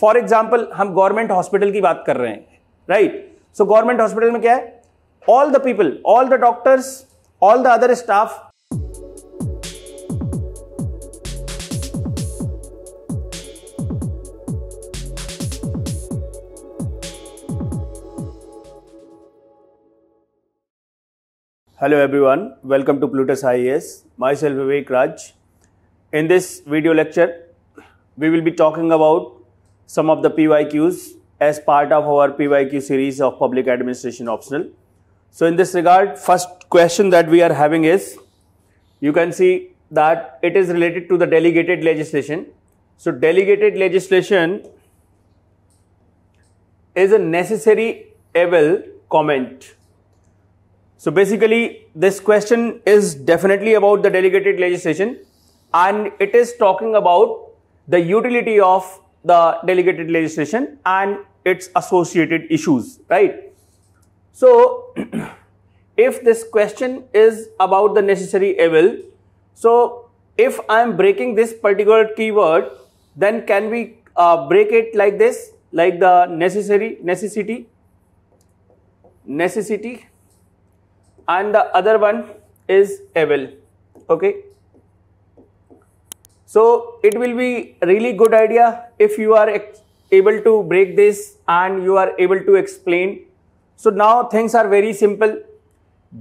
For example हम government hospital की बात कर रहे हैं राइट सो गवर्नमेंट हॉस्पिटल में क्या है all the people all the doctors all the other staff hello everyone welcome to Plutus I S myself Vivek Raj in this video lecture we will be talking about some of the PYQs as part of our PYQ series of public administration optional. So in this regard, first question that we are having is, you can see that it is related to the delegated legislation. So delegated legislation is a necessary evil comment. So basically this question is definitely about the delegated legislation and it is talking about the utility of the delegated legislation and its associated issues, right? So, if this question is about the necessary evil, so if I am breaking this particular keyword, then can we uh, break it like this, like the necessary, necessity, necessity, and the other one is evil, okay? So it will be really good idea if you are able to break this and you are able to explain. So now things are very simple.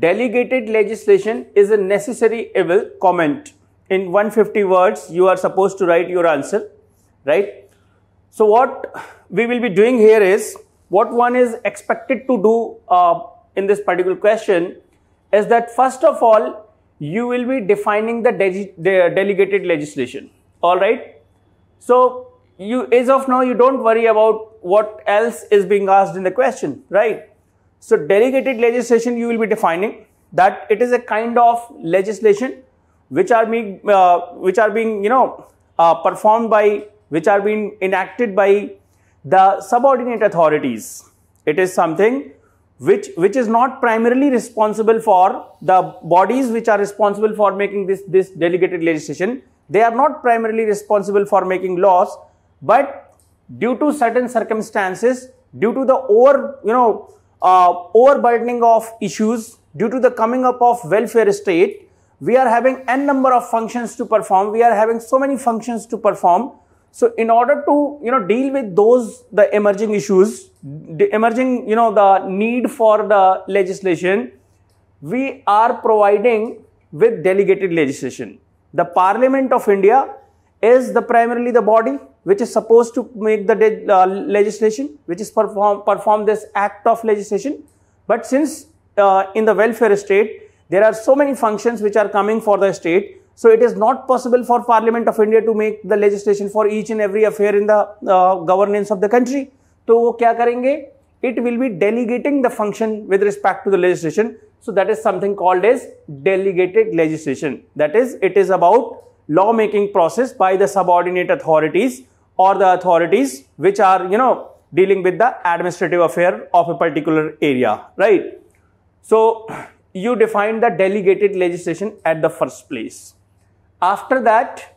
Delegated legislation is a necessary evil comment. In 150 words, you are supposed to write your answer, right? So what we will be doing here is, what one is expected to do uh, in this particular question is that first of all, you will be defining the, de the delegated legislation. All right. So you as of now, you don't worry about what else is being asked in the question, right? So delegated legislation you will be defining that it is a kind of legislation which are being uh, which are being you know uh, performed by which are being enacted by the subordinate authorities. It is something which which is not primarily responsible for the bodies which are responsible for making this this delegated legislation they are not primarily responsible for making laws but due to certain circumstances due to the over you know uh, overburdening of issues due to the coming up of welfare state we are having n number of functions to perform we are having so many functions to perform so in order to, you know, deal with those, the emerging issues, the emerging, you know, the need for the legislation, we are providing with delegated legislation. The Parliament of India is the primarily the body which is supposed to make the uh, legislation, which is perform, perform this act of legislation. But since uh, in the welfare state, there are so many functions which are coming for the state, so it is not possible for Parliament of India to make the legislation for each and every affair in the uh, governance of the country. तो वो It will be delegating the function with respect to the legislation. So that is something called as delegated legislation. That is, it is about lawmaking process by the subordinate authorities or the authorities which are, you know, dealing with the administrative affair of a particular area, right? So you define the delegated legislation at the first place. After that,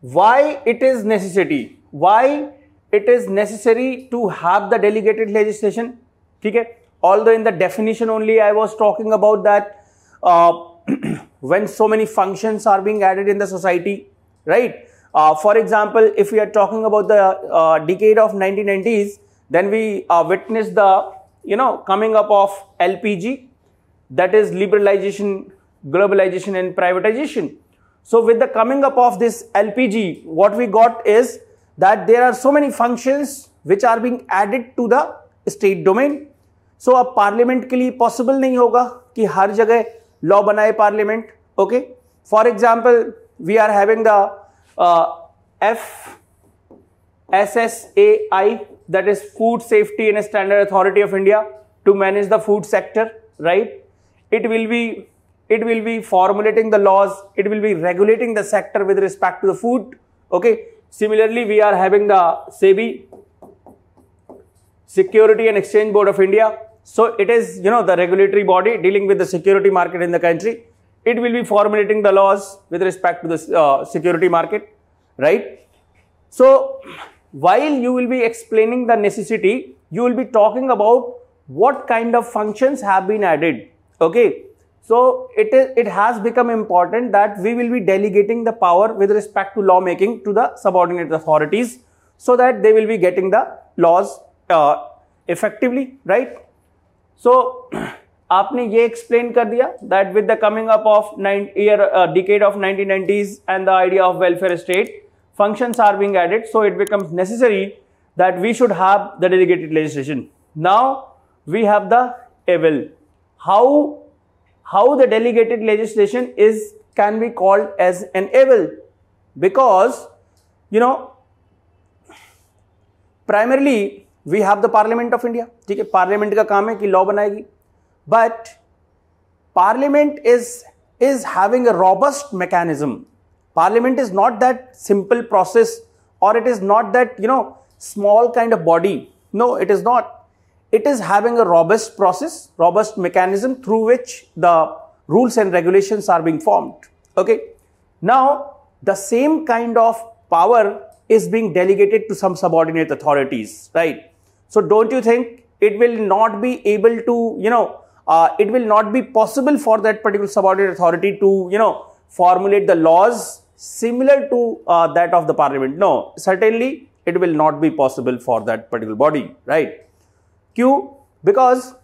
why it is necessity? Why it is necessary to have the delegated legislation? Okay? Although in the definition only I was talking about that uh, when so many functions are being added in the society, right? Uh, for example, if we are talking about the uh, decade of 1990s, then we uh, witnessed the you know coming up of LPG, that is liberalization globalization and privatization. So with the coming up of this LPG, what we got is that there are so many functions which are being added to the state domain. So a parliament के लिए possible नहीं होगा कि हर जगह law बनाए parliament. Okay. For example, we are having the uh, FSSAI that is Food Safety and Standard Authority of India to manage the food sector, right? It will be it will be formulating the laws, it will be regulating the sector with respect to the food. Okay. Similarly, we are having the SEBI, Security and Exchange Board of India. So it is, you know, the regulatory body dealing with the security market in the country. It will be formulating the laws with respect to the uh, security market, right? So while you will be explaining the necessity, you will be talking about what kind of functions have been added, okay? So it is it has become important that we will be delegating the power with respect to lawmaking to the subordinate authorities so that they will be getting the laws uh, effectively, right? So आपने ये explain कर दिया with the coming up of of year uh, decade of 1990s and the idea of welfare state, functions are being added so it becomes necessary that we should have the delegated legislation now we have the evil how how the delegated legislation is can be called as an evil because you know primarily we have the parliament of india okay parliament ka kaam hai ki law but parliament is is having a robust mechanism parliament is not that simple process or it is not that you know small kind of body no it is not it is having a robust process, robust mechanism through which the rules and regulations are being formed. Okay. Now, the same kind of power is being delegated to some subordinate authorities, right? So, don't you think it will not be able to, you know, uh, it will not be possible for that particular subordinate authority to, you know, formulate the laws similar to uh, that of the parliament. No, certainly it will not be possible for that particular body, right? Q because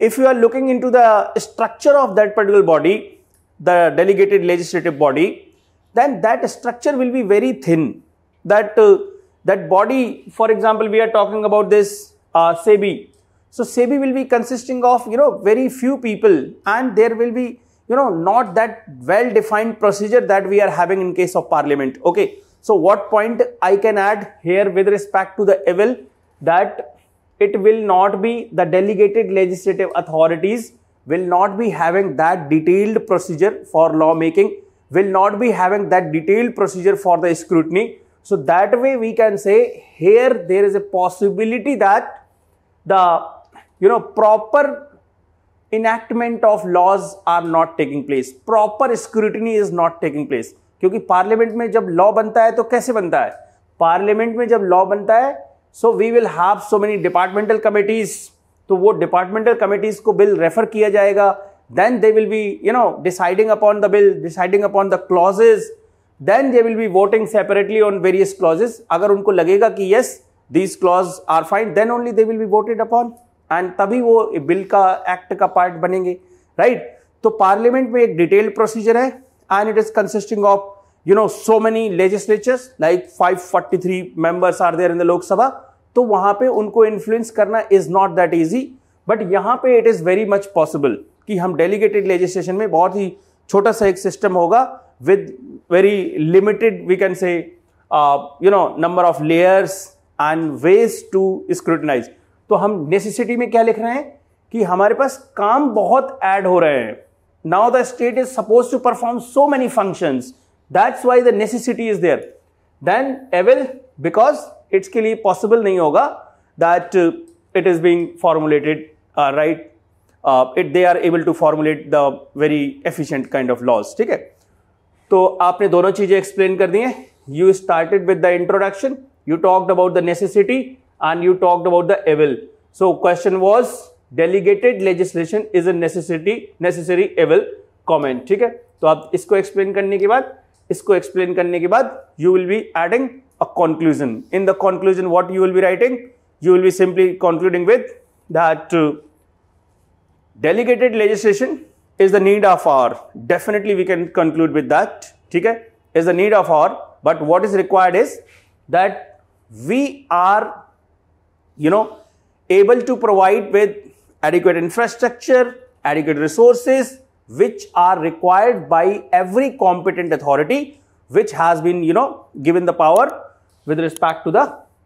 if you are looking into the structure of that particular body, the delegated legislative body, then that structure will be very thin. That, uh, that body, for example, we are talking about this uh, SEBI. So SEBI will be consisting of, you know, very few people and there will be, you know, not that well-defined procedure that we are having in case of parliament. Okay. So what point I can add here with respect to the evil that it will not be the delegated legislative authorities will not be having that detailed procedure for lawmaking, will not be having that detailed procedure for the scrutiny. So that way we can say here there is a possibility that the you know proper enactment of laws are not taking place, proper scrutiny is not taking place. क्योंकि parliament में जब law बनता है तो कैसे बनता है parliament में जब लॉ बनता है so we will have so many departmental committees तो वो डिपार्टमेंटल कमेटीज को बिल रेफर किया जाएगा then they will be you know deciding upon the bill deciding upon the clauses then they will be voting separately on various clauses अगर उनको लगेगा कि yes these clause are fine then only they will be voted upon and तभी वो bill का act का part बनेंगे right right? तो पार्लियामेंट में एक डिटेल्ड प्रोसीजर है and it is consisting of you know so many legislatures like 543 members are there in the Lok Sabha तो वहां पे उनको इन्फ्लुएंस करना is not that easy but यहां पे it is very much possible कि हम डेलीगेटेड लेजिस्लेशन में बहुत ही छोटा सा एक सिस्टम होगा with very limited we can say you know number of layers and ways to scrutinize तो हम नेसेसिटी में क्या लिख रहे हैं कि हमारे पास काम बहुत ऐड हो रहे हैं now the state is suppose to perform so many functions that's why the necessity is there then evil because it's के लिए पॉसिबल नहीं होगा that it is being formulated right it they are able to formulate the very efficient kind of laws ठीक है तो आपने दोनों चीजें एक्सप्लेन कर दी हैं you started with the introduction you talked about the necessity and you talked about the evil so question was delegated legislation is a necessity necessary evil comment ठीक है तो आप इसको एक्सप्लेन करने के बाद इसको एक्सप्लेन करने के बाद you will be adding a conclusion. In the conclusion, what you will be writing, you will be simply concluding with that uh, delegated legislation is the need of our definitely we can conclude with that okay is the need of our but what is required is that we are you know able to provide with adequate infrastructure adequate resources which are required by every competent authority which has been you know given the power with respect to the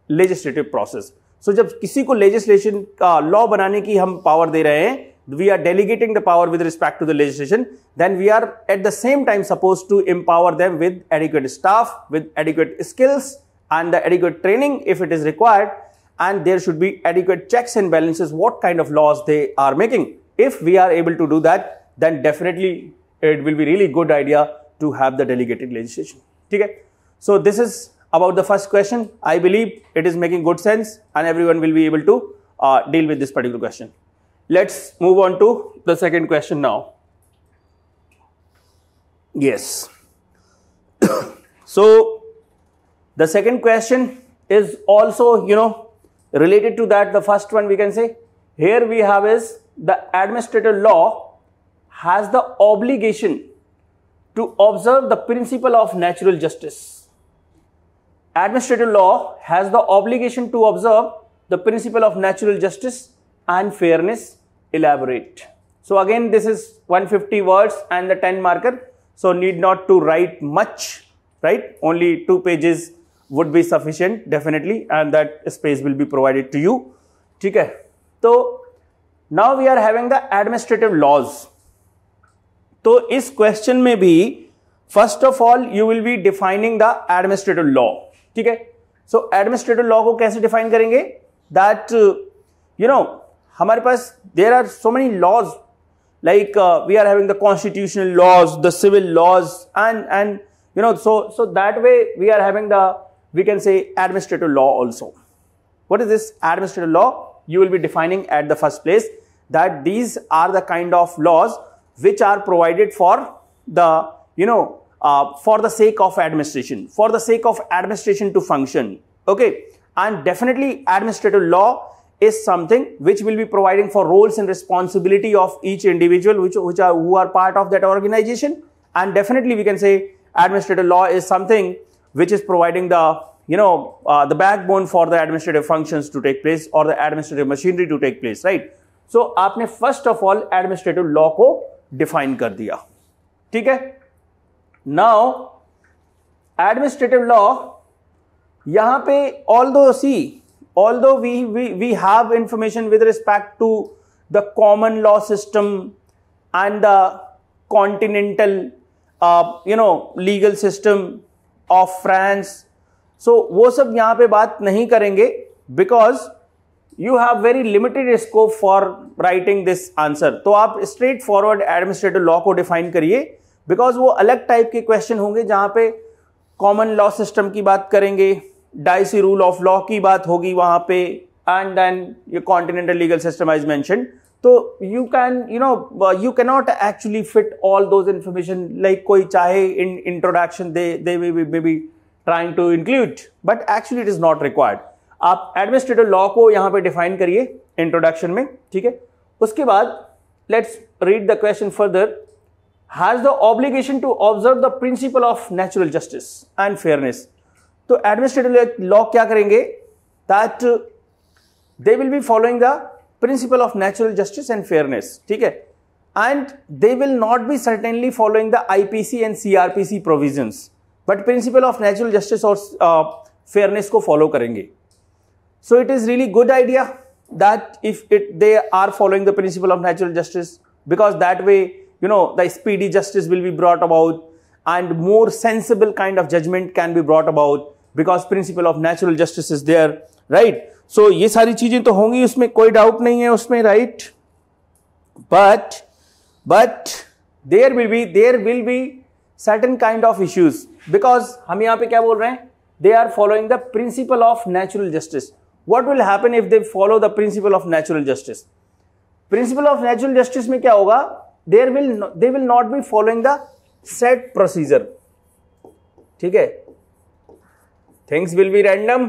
legislative process so जब किसी को legislation law बनाने ki hum power they we are delegating the power with respect to the legislation then we are at the same time supposed to empower them with adequate staff with adequate skills and the adequate training if it is required and there should be adequate checks and balances what kind of laws they are making if we are able to do that then definitely it will be really good idea to have the delegated legislation. Okay? So this is about the first question. I believe it is making good sense and everyone will be able to uh, deal with this particular question. Let's move on to the second question now. Yes. so the second question is also, you know, related to that. The first one we can say here we have is the administrative law has the obligation to observe the principle of natural justice. Administrative law has the obligation to observe the principle of natural justice and fairness. Elaborate. So again, this is 150 words and the 10 marker. So need not to write much, right? Only two pages would be sufficient definitely and that space will be provided to you. Okay. So now we are having the administrative laws. तो इस question में भी first of all you will be defining the administrative law ठीक है सो administrative law को कैसे define करेंगे that you know हमारे पास there are so many laws like we are having the constitutional laws the civil laws and and you know so so that way we are having the we can say administrative law also what is this administrative law you will be defining at the first place that these are the kind of laws which are provided for the, you know, uh, for the sake of administration, for the sake of administration to function. Okay. And definitely administrative law is something which will be providing for roles and responsibility of each individual which, which are who are part of that organization. And definitely we can say administrative law is something which is providing the you know, uh, the backbone for the administrative functions to take place or the administrative machinery to take place, right? So, आपने first of all administrative law को define कर दिया ठीक है now administrative law यहां पे although see although we we have information with respect to the common law system and the continental you know legal system of France so वो सब यहां पे बात नहीं करेंगे because you have very limited scope for writing this answer तो आप straightforward administrative law को डिफाइन करिए बिकॉज वो अलग टाइप के क्वेश्चन होंगे जहां पे कॉमन लॉ सिस्टम की बात करेंगे डाइसी रूल ऑफ लॉ की बात होगी वहां पे एंड देन ये continental legal system is mention तो you can you know you cannot actually fit all those information like कोई चाहे in introduction they they may be trying to include but actually it is not required आप administrative law को यहां पे define करिए introduction में ठीक है उसके बाद let's read the question further has the obligation to observe the principle of natural justice and fairness तो एडमिनिस्ट्रेटिव लॉ क्या करेंगे that they will be following the principle of natural justice and fairness ठीक है and they will not be certainly following the IPC and CrPC provision but principle of natural justice और fairness को follow करेंगे So it is really good idea that if it, they are following the principle of natural justice because that way, you know, the speedy justice will be brought about and more sensible kind of judgment can be brought about because principle of natural justice is there, right? So ये सारी चीजें तो होंगी उसमें कोई doubt नहीं है right? But but there will be there will be certain kind of issues because हम यहाँ पे क्या They are following the principle of natural justice. What will happen if they follow the principle of natural justice principle of natural justice में क्या होगा there will they will not be following the set procedure ठीक है things will be random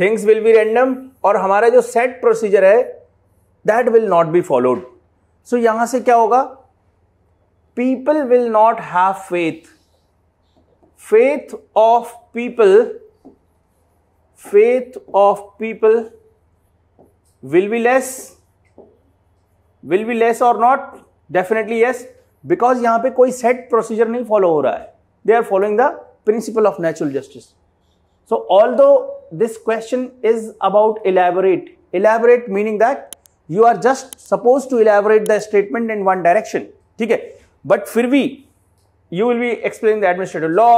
things will be random और हमारा जो set procedure है that will not be followed so यहां से क्या होगा people will not have faith faith of people faith of people will be less will be less or not definitely yes because yahan pe koi set procedure nahi follow ho they are following the principle of natural justice so although this question is about elaborate elaborate meaning that you are just supposed to elaborate the statement in one direction theek but fir you will be explaining the administrative law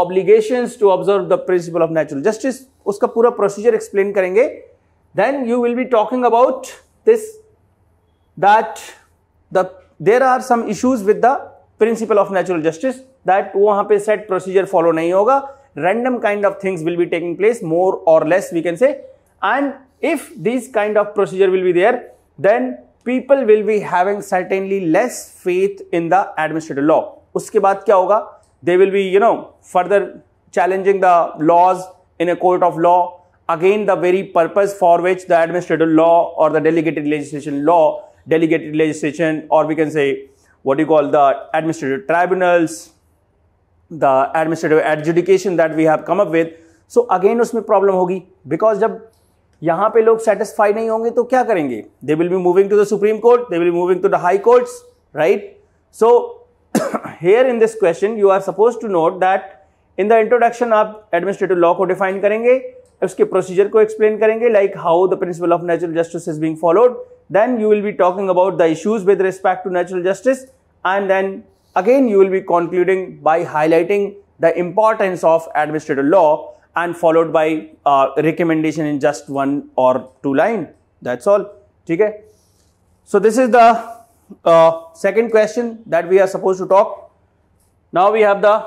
obligation to observe the principle of natural justice उसका पूरा procedure explain करेंगे then you will be talking about this that the there are some issues with the principle of natural justice that वो वहां पे set procedure follow नहीं होगा random kind of things will be taking place more और less we can say and if this kind of procedure will be there then people will be having certainly less faith in the administrative law उसके बाद क्या होगा they will be, you know, further challenging the laws in a court of law. Again, the very purpose for which the administrative law or the delegated legislation law, delegated legislation, or we can say what you call the administrative tribunals, the administrative adjudication that we have come up with. So again उसमें problem होगी because जब यहाँ पे लोग satisfied नहीं होंगे तो क्या करेंगे They will be moving to the Supreme Court, they will be moving to the High Courts, right? So here in this question you are supposed to note that in the introduction, of administrative law co define करेंगे उसके procedure को explain करेंगे like how the principle of natural justice is being followed then you will be talking about the issues with respect to natural justice and then again you will be concluding by highlighting the importance of administrative law and followed by uh, recommendation in just one or two line that's all okay so this is the uh, second question that we are supposed to talk. Now we have the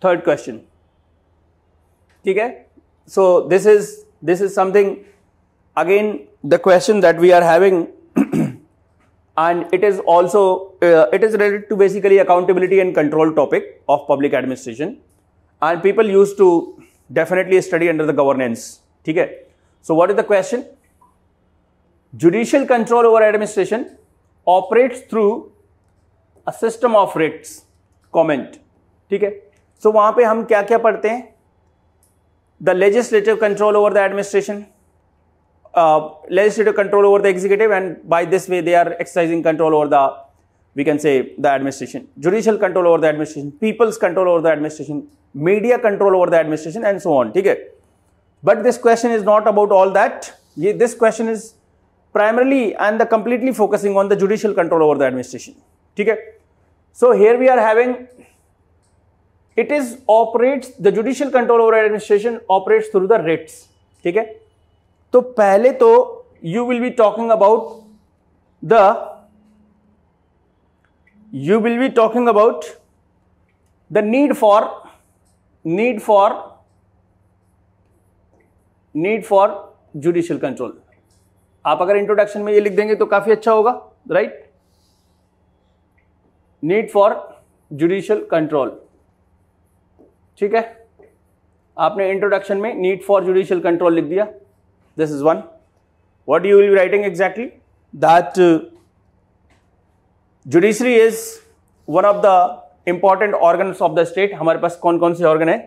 third question. Okay? So this is this is something again the question that we are having and it is also uh, it is related to basically accountability and control topic of public administration and people used to definitely study under the governance. Okay? So what is the question? Judicial control over administration operates through a system of writs comment ठीक है सो वहां पे हम क्या क्या पढ़ते हैं the legislative control over the administration legislative control over the executive and by this way they are exercising control over the we can say the administration judicial control over the administration people's control over the administration media control over the administration and so on ठीक है but this question is not about all that ये this question is primarily and the completely focusing on the judicial control over the administration. Okay? So here we are having it is operates the judicial control over administration operates through the writs. Okay, so तो पहले तो you will be talking about the you will be talking about the need for need for need judicial control आप अगर introduction में ये लिख देंगे तो काफी अच्छा होगा right need for judicial control ठीक है आपने इंट्रोडक्शन में नीड फॉर जुडिशियल कंट्रोल लिख दिया this is one what you will writing exactly that judiciary is one of the important organ of the state हमारे पास कौन कौन से ऑर्गन है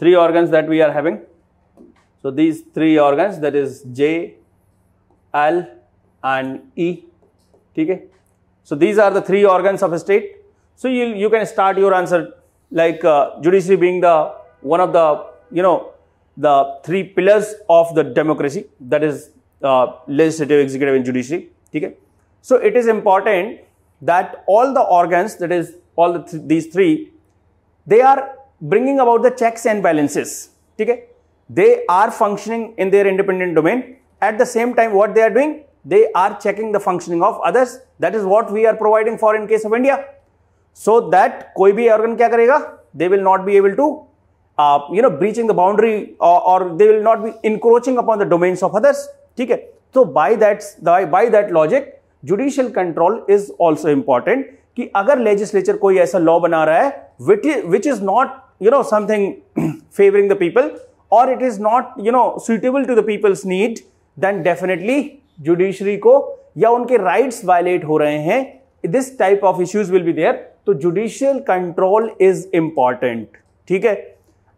three organ that we are having so these three organ that is J L and E. Okay. So these are the three organs of a state. So you, you can start your answer like uh, judiciary being the one of the, you know, the three pillars of the democracy that is uh, legislative, executive and judiciary. Okay. So it is important that all the organs that is all these three they are bringing about the checks and balances. Okay. They are functioning in their independent domain at the same time, what they are doing? They are checking the functioning of others. That is what we are providing for in case of India. So that कोई भी organ क्या करेगा? They will not be able to, uh, you know, breaching the boundary or, or they will not be encroaching upon the domains of others. ठीक है? So by that by that logic, judicial control is also important. कि अगर legislature कोई ऐसा law बना रहा है which is not you know something favouring the people or it is not you know suitable to the people's need then definitely judiciary को या उनके राइट्स वायलेट हो रहे हैं this type of issues will be there तो judicial control is important ठीक है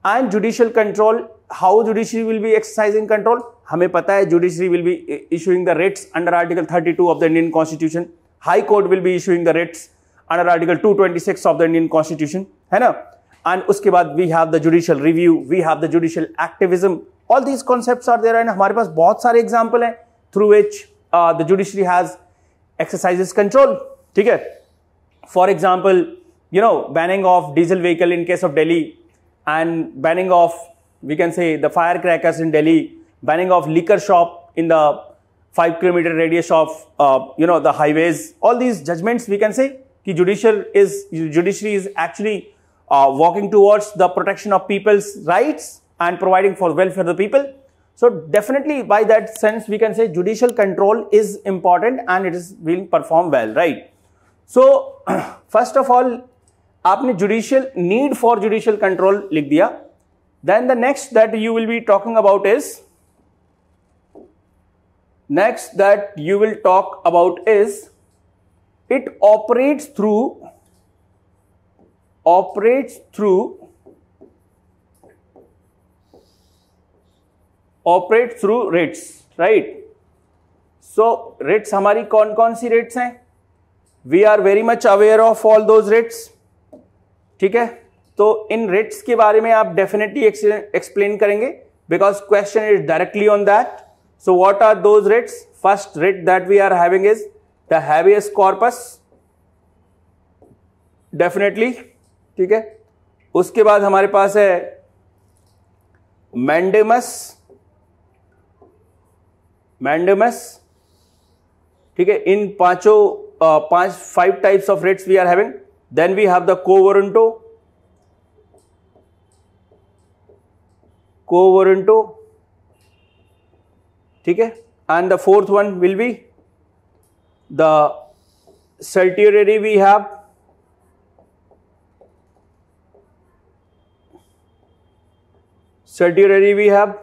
and judicial control how judiciary will be exercising control हमें पता है judiciary will be issuing the writs under article 32 of the Indian constitution high court will be issuing the writs under article 226 of the Indian constitution है ना and उसके बाद we have the judicial review we have the judicial activism all these concepts are there and हमारे पास बहुत सारे example हैं through which the judiciary has exercises control ठीक है you know, banning of diesel vehicle in case of Delhi and banning of, we can say, the firecrackers in Delhi, banning of liquor shop in the 5 kilometer radius of, uh, you know, the highways. All these judgments, we can say, the judicial is, judiciary is actually uh, walking towards the protection of people's rights and providing for welfare of the people. So definitely by that sense, we can say judicial control is important and it is being performed well, right? So first of all, aapne judicial need for judicial control likh Then the next that you will be talking about is, next that you will talk about is, it operates through, operates through, operate through writs right so writs हमारी कौन कौन सी writs हैं we are very much aware of all those writs ठीक है तो इन writs के बारे में आप डेफिनेटली एक्सप्लेन करेंगे because question is directly on that so what are those writs first writ that we are having is the हैवीएस्ट कॉर्पस डेफिनेटली ठीक है उसके बाद हमारे पास है मैंडेमस मैंडमस ठीक है इन पांचों पांच five types of writs we are having then we have the quo warranto quo warranto ठीक है and the fourth one will be the certiorari we have certiorari we have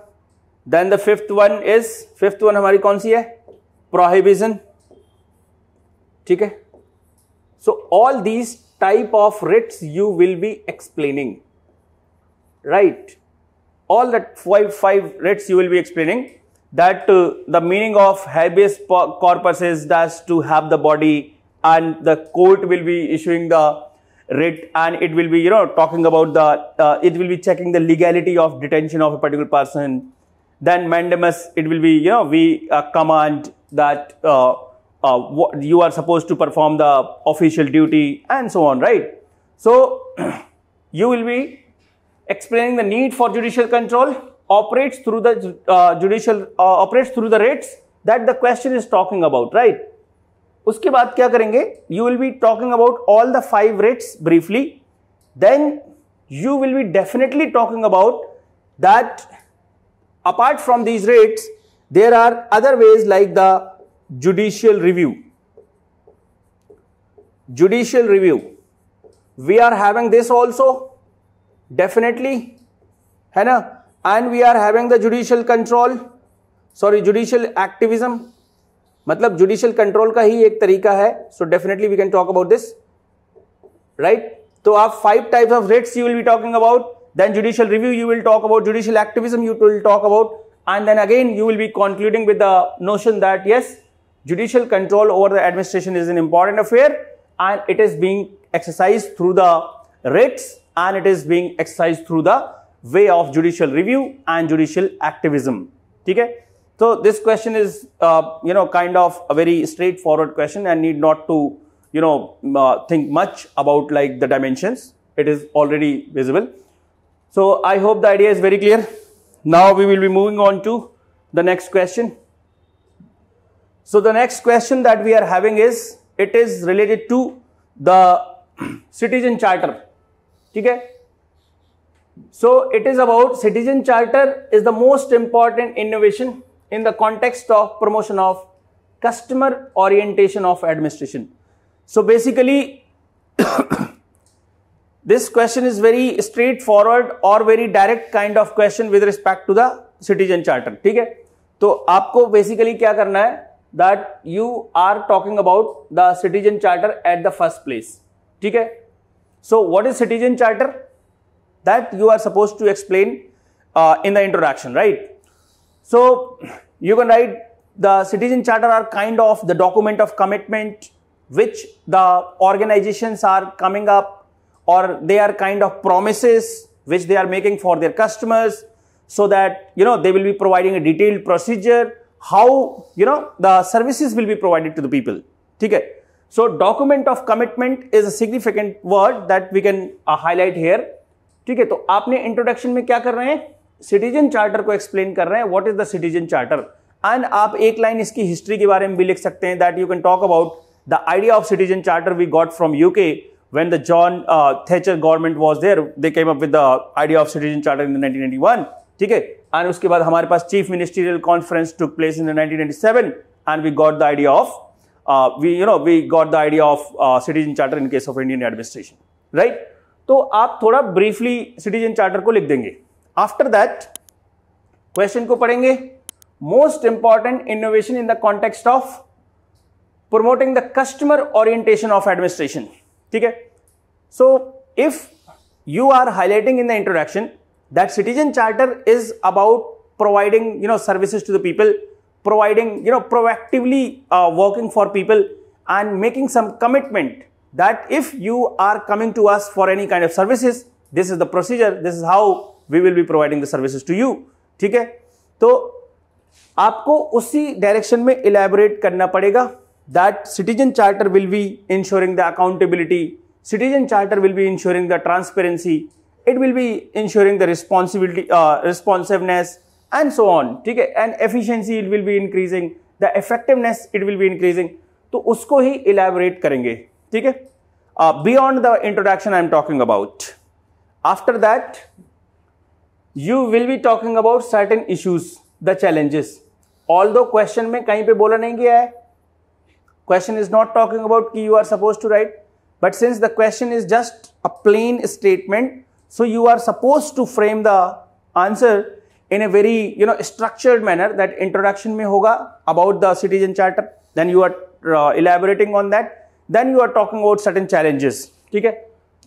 Then the fifth one is fifth one. हमारी कौन सी है prohibition ठीक है so all these type of writs you will be explaining right all that five five writs you will be explaining that uh, the meaning of habeas corpus is that to have the body and the court will be issuing the writ and it will be you know talking about the uh, it will be checking the legality of detention of a particular person then mandamus, it will be, you know, we uh, command that uh, uh, you are supposed to perform the official duty and so on, right? So, you will be explaining the need for judicial control operates through the uh, judicial, uh, operates through the rates that the question is talking about, right? Uske baad kya karenge? You will be talking about all the five rates briefly. Then you will be definitely talking about that apart from these rates there are other ways like the judicial review judicial review we are having this also definitely hai na and we are having the judicial control sorry judicial activism matlab judicial control ka hi ek tarika hai so definitely we can talk about this right so aap five types of rates you will be talking about then judicial review you will talk about judicial activism you will talk about and then again you will be concluding with the notion that yes judicial control over the administration is an important affair and it is being exercised through the writs and it is being exercised through the way of judicial review and judicial activism okay so this question is uh, you know kind of a very straightforward question and need not to you know uh, think much about like the dimensions it is already visible so I hope the idea is very clear. Now we will be moving on to the next question. So the next question that we are having is, it is related to the citizen charter. Okay? So it is about citizen charter is the most important innovation in the context of promotion of customer orientation of administration. So basically This question is very straightforward or very direct kind of question with respect to the citizen charter. ठीक है तो आपको basically क्या करना है that you are talking about the citizen charter at the first place. ठीक है So what is citizen charter? That you are supposed to explain uh, in the introduction, right? So you can write the citizen charter are kind of the document of commitment which the organizations are coming up or they are kind of promises which they are making for their customers so that you know they will be providing a detailed procedure how you know the services will be provided to the people theek hai so document of commitment is a significant word that we can uh, highlight here theek hai to aapne introduction mein kya kar rahe hain citizen charter ko explain kar rahe hain what is the citizen charter and aap ek line iski history ke bare mein bhi likh sakte hain that you can talk about the idea of citizen charter we got from uk when the John uh, Thatcher government was there, they came up with the idea of citizen charter in the 1991. ठीक and उसके बाद हमारे chief ministerial conference took place in the 1997 and we got the idea of uh, we you know we got the idea of uh, citizen charter in case of Indian administration, right? तो आप थोड़ा briefly citizen charter After that question को पढ़ेंगे. Most important innovation in the context of promoting the customer orientation of administration. ठीक है so if you are highlighting in the introduction that citizen charter is about providing you know services to the people providing you know proactively working for people and making some commitment that if you are coming to us for any kind of services this is the procedure this is how we will be providing the services to you ठीक है तो आपको उसी direction में elaborate करना पड़ेगा that citizen charter will be ensuring the accountability citizen charter will be ensuring the transparency it will be ensuring the responsibility uh, responsiveness and so on ठीक है and efficiency it will be increasing the effectiveness it will be increasing तो उसको ही elaborate करेंगे ठीक है uh, beyond the introduction I am talking about after that you will be talking about certain issues the challenges although question में कहीं पे बोला नहीं गया है Question is not talking about key you are supposed to write. But since the question is just a plain statement, so you are supposed to frame the answer in a very, you know, structured manner that introduction may hoga about the citizen charter. Then you are uh, elaborating on that. Then you are talking about certain challenges. Okay.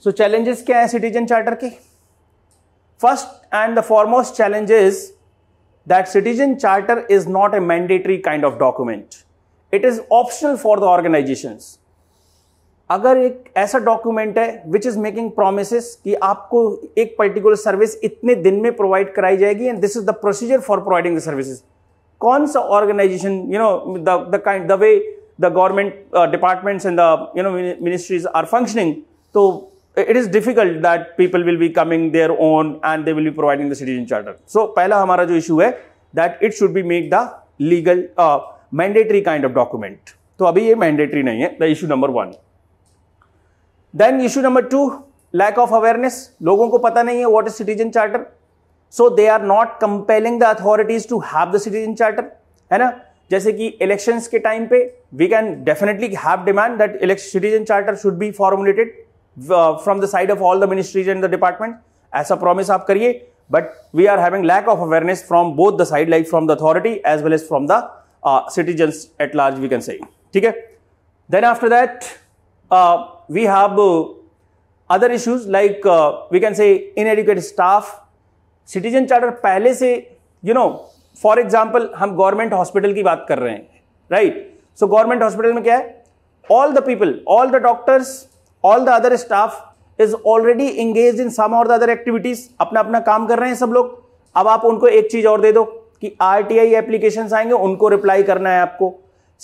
So challenges? Challenges क्या है citizen charter First and the foremost challenge is that citizen charter is not a mandatory kind of document. It is optional for the organisation अगर एक ऐसा document है which is making promise कि आपको एक particular service इतने दिन में प्रोवाइड कराई जाएगी and this is the procedure for providing the services कौन सा organisation you know the kind the way the government departments and the you know ministries are functioning तो it is difficult that people will be coming their own and they will be providing the citizen charter so पहला हमारा जो issue है that it should be make the legal mandatory kind of document तो अभी ये mandatory नहीं है the issue number one then issue number two lack of awareness लोगों को पता नहीं है what is citizen charter so they are not compelling the authorities to have the citizen charter है ना जैसे कि इलेक्शन के टाइम पे we can definitely have demand that citizen charter should be formulated from the side of all the ministries and the department ऐसा promise आप करिए but we are having lack of awareness from both the side like from the authority as well as from the citizens at large we can say ठीक है then after that uh, we have uh, other issues like uh, we can say inadequate staff citizen charter पहले से you know for example हम government hospital की बात कर रहे हैं right so government hospital में क्या है all the people all the doctors all the other staff is already engaged in some or the other activities अपना अपना काम कर रहे हैं सब लोग अब आप उनको एक चीज और दे दो कि आरटीआई एप्लीकेशन आएंगे उनको रिप्लाई करना है आपको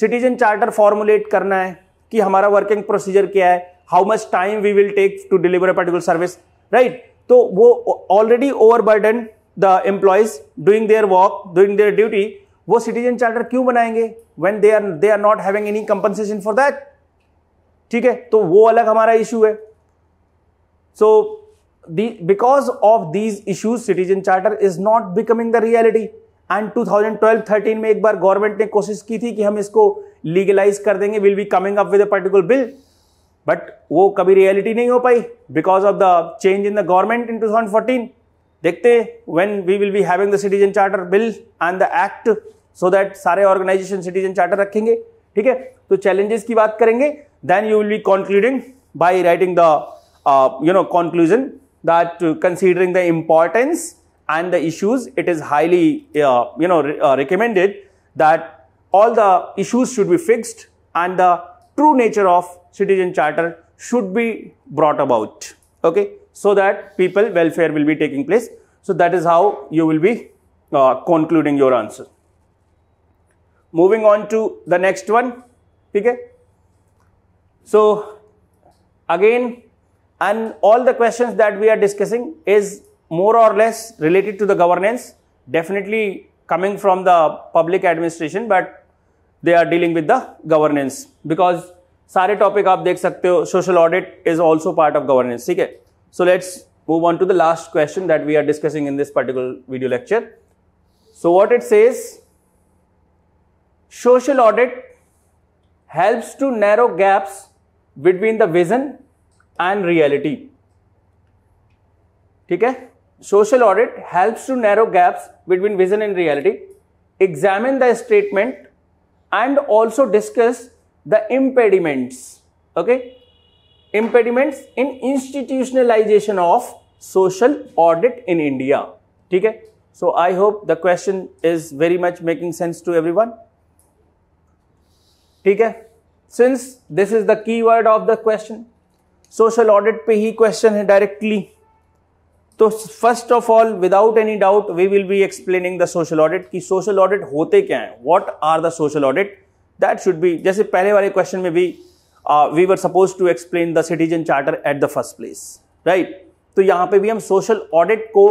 सिटीजन चार्टर फॉर्मुलेट करना है कि हमारा वर्किंग प्रोसीजर क्या है how much time we will take to deliver a particular service right तो वो already overburden the employees doing their work doing their duty वो सिटीजन चार्टर क्यों बनाएंगे when they are they are not having any compensation for that ठीक है तो वो अलग हमारा इशू है so because of these issues citizen charter is not becoming the reality and 2012-13 में एक बार गवर्नमेंट ने कोशिश की थी कि हम इसको लीगलाइज कर देंगे will be coming up with a particular bill but वो कभी रियलिटी नहीं हो पाई because of the change in the government in 2014 देखते when we will be having the citizen charter bill and the act so that सारे organisation citizen charter रखेंगे ठीक है तो चैलेंजेस की बात करेंगे then you will be concluding by writing the you know conclusion that considering the importance and the issues, it is highly, uh, you know, re uh, recommended that all the issues should be fixed and the true nature of citizen charter should be brought about. Okay. So that people welfare will be taking place. So that is how you will be uh, concluding your answer. Moving on to the next one. Okay. So again, and all the questions that we are discussing is more or less related to the governance, definitely coming from the public administration, but they are dealing with the governance because sare topic aap dekh sakte ho, social audit is also part of governance. Okay? So let's move on to the last question that we are discussing in this particular video lecture. So what it says, social audit helps to narrow gaps between the vision and reality. ठीक Social audit helps to narrow gaps between vision and reality, examine the statement, and also discuss the impediments. Okay, impediments in institutionalization of social audit in India. Okay, so I hope the question is very much making sense to everyone. Okay, since this is the the key word of the question social audit पे question directly. तो first of all without any doubt we will be explaining the social audit कि social audit होते क्या हैं what are the social audit that should be जैसे पहले वाले question में भी we were suppose to explain the citizen charter at the first place right तो यहाँ पे भी हम सोशल ऑडिट को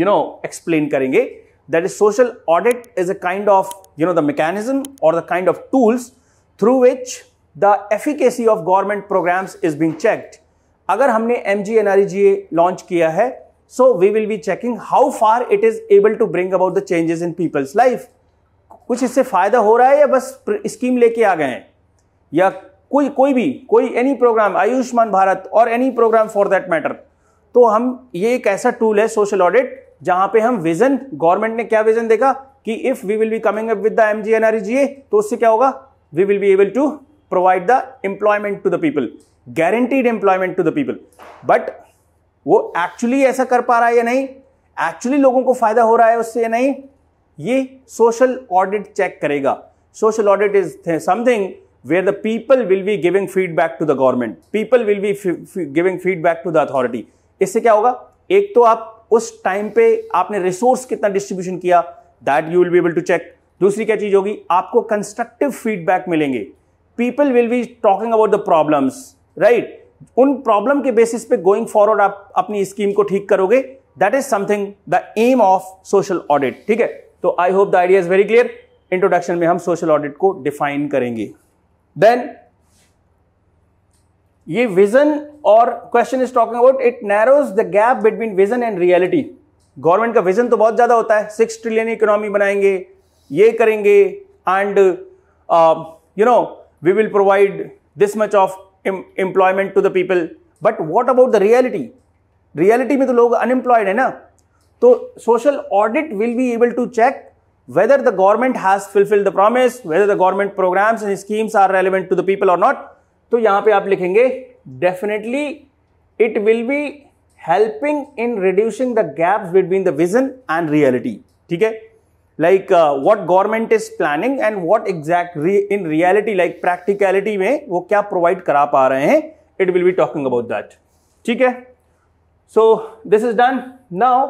यू नो एक्सप्लेन करेंगे that is social audit is a kind of you know the mechanism और the kind of tools through which the efficacy of government programs is being checked अगर हमने M G G ए launch किया है so we will be checking how far it is able to bring about the changes in people's life कुछ इससे फायदा हो रहा है या बस स्कीम लेके आ गए हैं या कोई कोई भी कोई एनी प्रोग्राम आयुष्मान भारत और any programme for that matter तो हम ये एक ऐसा टूल है सोशल ऑडिट जहां पे हम विजन गवर्नमेंट ने क्या विजन देखा कि if we will be coming up with the M G G A तो उससे क्या होगा we will be able to provide the employment to the people guaranteed employment to the people but वो actually ऐसा कर पा रहा है या नहीं एक्चुअली लोगों को फायदा हो रहा है उससे या नहीं ये सोशल ऑडिट चेक करेगा social audit is something where the people will be giving feedback to the government people will be giving feedback to the authority इससे क्या होगा एक तो आप उस टाइम पे आपने रिसोर्स कितना डिस्ट्रीब्यूशन किया that you will be able to check दूसरी क्या चीज होगी आपको कंस्ट्रक्टिव फीडबैक मिलेंगे people will be talking about the problems right उन प्रॉब्लम के बेसिस पे गोइंग फॉरवर्ड आप अपनी स्कीम को ठीक करोगे that is something the aim of social audit ठीक है तो I hope the idea is very clear introduction में हम सोशल ऑडिट को डिफाइन करेंगे देन ये विजन और question is talking about it narrows the gap between vision and reality government का विजन तो बहुत ज्यादा होता है सिक्स ट्रिलियन इकोनॉमी बनाएंगे ये करेंगे and you know we will provide this much of employment to the people but what about the reality reality में तो लोग अनएम्प्लॉयड है ना तो social audit will be able to check whether the government has fulfil the promise whether the government programmes and schemes are relevant to the people और not तो यहां पे आप लिखेंगे definitely it will be helping in reducing the gap between the vision and reality ठीक है like what government is planning and what exact in reality like practicality में वो क्या प्रोवाइड करा पा रहे हैं it will be talking about that ठीक है so this is done now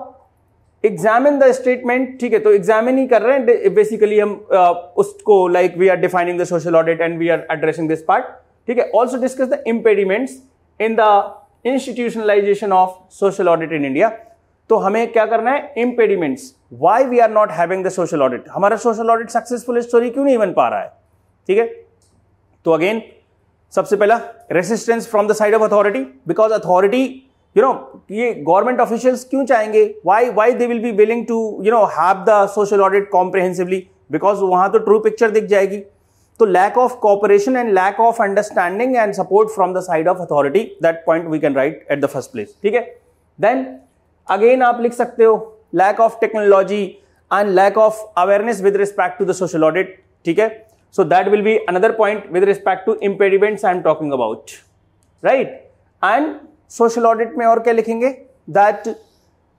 examine the statement ठीक है तो एग्जामिन ही कर रहे हैं बेसिकली हम uh, उसको like we are defining the social audit and we are addressing this part ठीक है also discuss the impediments in the institutionalisation of social audit in India तो हमें क्या करना है impediments why we are not having the social audit हमारा social audit successful story क्यों नहीं बन पा रहा है ठीक है तो अगेन सबसे पहला resistance from the side of authority because authority you know ये गवर्नमेंट ऑफिशियल्स क्यों चाहेंगे why why they will be willing to you know have the social audit comprehensively because वहां तो ट्रू पिक्चर दिख जाएगी तो lack of cooperation and lack of understanding and support from the side of authority that point we can write at the first place ठीक है then again आप लिख सकते हो lack of technology and lack of awareness with respect to the social audit ठीक है so that will be another point with respect to impediment I am talking about right and social audit में और क्या लिखेंगे that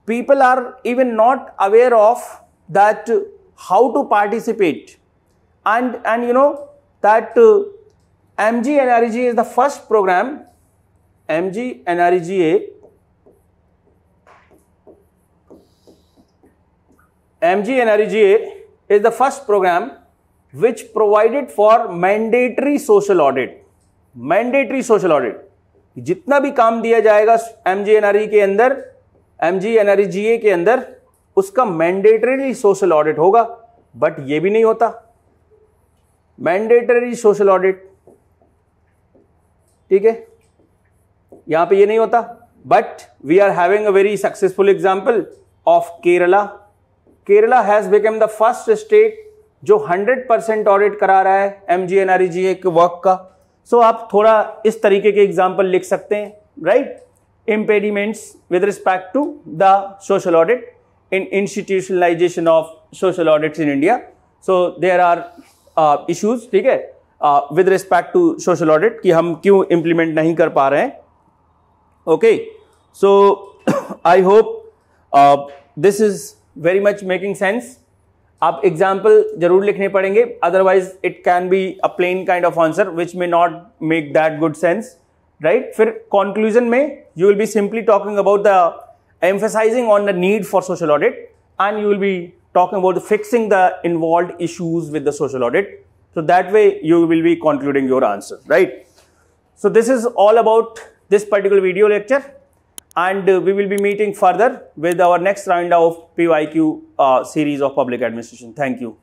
people are even not aware of that how to participate and and you know that M G N R G is the first programme M G N R G A MG NREGA is the first program which provided for mandatory social audit. Mandatory social audit. जितना भी काम दिया जाएगा M G के अंदर M G के अंदर उसका मैंडेटरी सोशल ऑडिट होगा बट ये भी नहीं होता मैंडेटरी सोशल ऑडिट ठीक है यहां पे ये नहीं होता but we are having a very successful example of Kerala Kerala has become the first state जो 100 परसेंट ऑडिट करा रहा है M G N R G के वर्क का सो so, आप थोड़ा इस तरीके के एग्जाम्पल लिख सकते हैं right impediments with respect to the social audit in institutionalisation of social audit in India so there are issues ठीक है with respect to social audit कि हम क्यों इम्प्लीमेंट नहीं कर पा रहे हैं okay so I hope this is very much making sense आप एग्जाम्पल जरूर लिखने पड़ेंगे otherwise it can be a plain kind of answer which may not make that good sense right फिर कॉन्क्लूजन में you will be simply talking about the emphasising on the need for social audit and you will be talking about fixing the involve issues with the social audit so that way you will be concluding your answer right so this is all about this particular video lecture and uh, we will be meeting further with our next round of PYQ uh, series of public administration. Thank you.